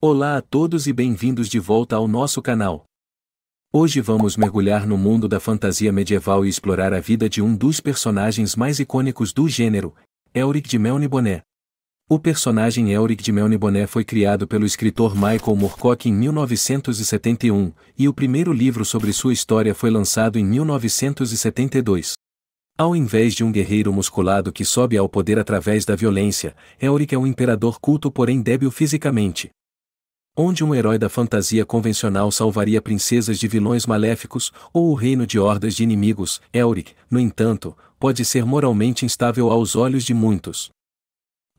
Olá a todos e bem-vindos de volta ao nosso canal. Hoje vamos mergulhar no mundo da fantasia medieval e explorar a vida de um dos personagens mais icônicos do gênero, Elric de Melniboné. O personagem Elric de Melniboné foi criado pelo escritor Michael Moorcock em 1971, e o primeiro livro sobre sua história foi lançado em 1972. Ao invés de um guerreiro musculado que sobe ao poder através da violência, Elric é um imperador culto porém débil fisicamente onde um herói da fantasia convencional salvaria princesas de vilões maléficos ou o reino de hordas de inimigos, Elric, no entanto, pode ser moralmente instável aos olhos de muitos.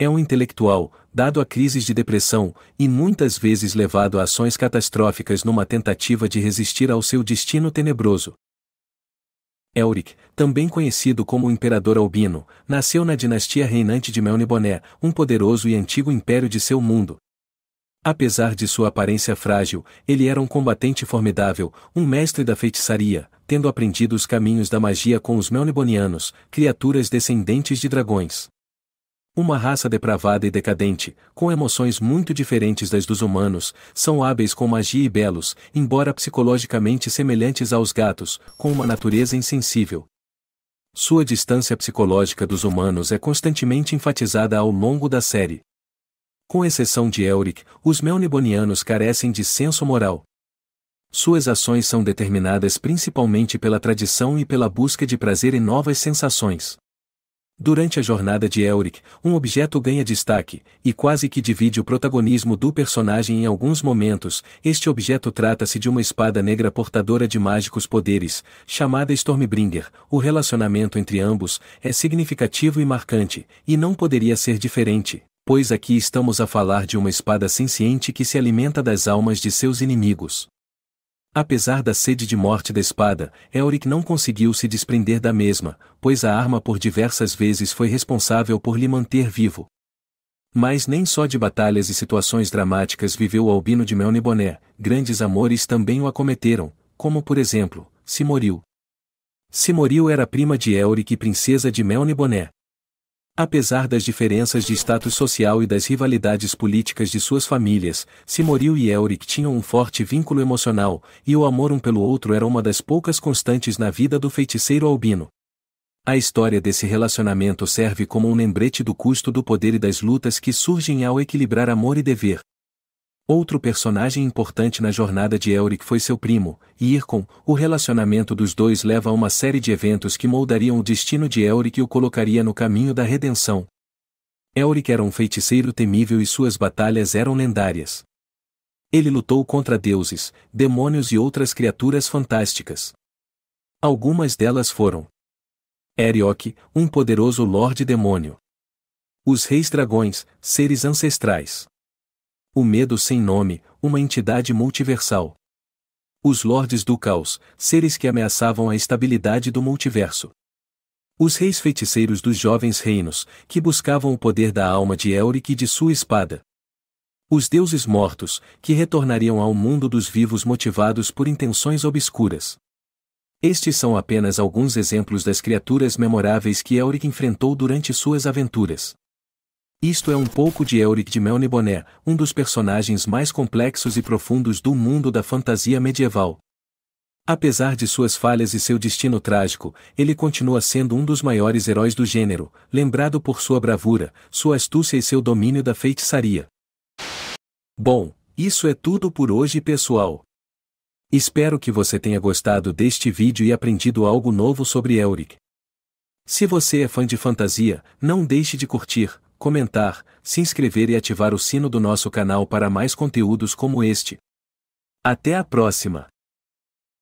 É um intelectual, dado a crises de depressão, e muitas vezes levado a ações catastróficas numa tentativa de resistir ao seu destino tenebroso. Elric, também conhecido como o Imperador Albino, nasceu na dinastia reinante de Melniboné, um poderoso e antigo império de seu mundo, Apesar de sua aparência frágil, ele era um combatente formidável, um mestre da feitiçaria, tendo aprendido os caminhos da magia com os melnibonianos, criaturas descendentes de dragões. Uma raça depravada e decadente, com emoções muito diferentes das dos humanos, são hábeis com magia e belos, embora psicologicamente semelhantes aos gatos, com uma natureza insensível. Sua distância psicológica dos humanos é constantemente enfatizada ao longo da série com exceção de Elric, os melnibonianos carecem de senso moral. Suas ações são determinadas principalmente pela tradição e pela busca de prazer e novas sensações. Durante a jornada de Elric, um objeto ganha destaque, e quase que divide o protagonismo do personagem em alguns momentos. Este objeto trata-se de uma espada negra portadora de mágicos poderes, chamada Stormbringer. O relacionamento entre ambos é significativo e marcante, e não poderia ser diferente pois aqui estamos a falar de uma espada senciente que se alimenta das almas de seus inimigos. Apesar da sede de morte da espada, Elric não conseguiu se desprender da mesma, pois a arma por diversas vezes foi responsável por lhe manter vivo. Mas nem só de batalhas e situações dramáticas viveu o Albino de Melniboné, grandes amores também o acometeram, como por exemplo, Simoril. Simoril era prima de Elric e princesa de Melniboné. Apesar das diferenças de status social e das rivalidades políticas de suas famílias, Simoril e Elric tinham um forte vínculo emocional, e o amor um pelo outro era uma das poucas constantes na vida do feiticeiro albino. A história desse relacionamento serve como um lembrete do custo do poder e das lutas que surgem ao equilibrar amor e dever, Outro personagem importante na jornada de Elric foi seu primo, Irkon. O relacionamento dos dois leva a uma série de eventos que moldariam o destino de Elric e o colocaria no caminho da redenção. Elric era um feiticeiro temível e suas batalhas eram lendárias. Ele lutou contra deuses, demônios e outras criaturas fantásticas. Algumas delas foram Eriok, um poderoso Lorde Demônio. Os Reis Dragões, seres ancestrais. O medo sem nome, uma entidade multiversal. Os lordes do caos, seres que ameaçavam a estabilidade do multiverso. Os reis feiticeiros dos jovens reinos, que buscavam o poder da alma de Elric e de sua espada. Os deuses mortos, que retornariam ao mundo dos vivos motivados por intenções obscuras. Estes são apenas alguns exemplos das criaturas memoráveis que Elric enfrentou durante suas aventuras. Isto é um pouco de Euric de Melniboné, um dos personagens mais complexos e profundos do mundo da fantasia medieval. Apesar de suas falhas e seu destino trágico, ele continua sendo um dos maiores heróis do gênero, lembrado por sua bravura, sua astúcia e seu domínio da feitiçaria. Bom, isso é tudo por hoje, pessoal. Espero que você tenha gostado deste vídeo e aprendido algo novo sobre Euric. Se você é fã de fantasia, não deixe de curtir, comentar, se inscrever e ativar o sino do nosso canal para mais conteúdos como este. Até a próxima!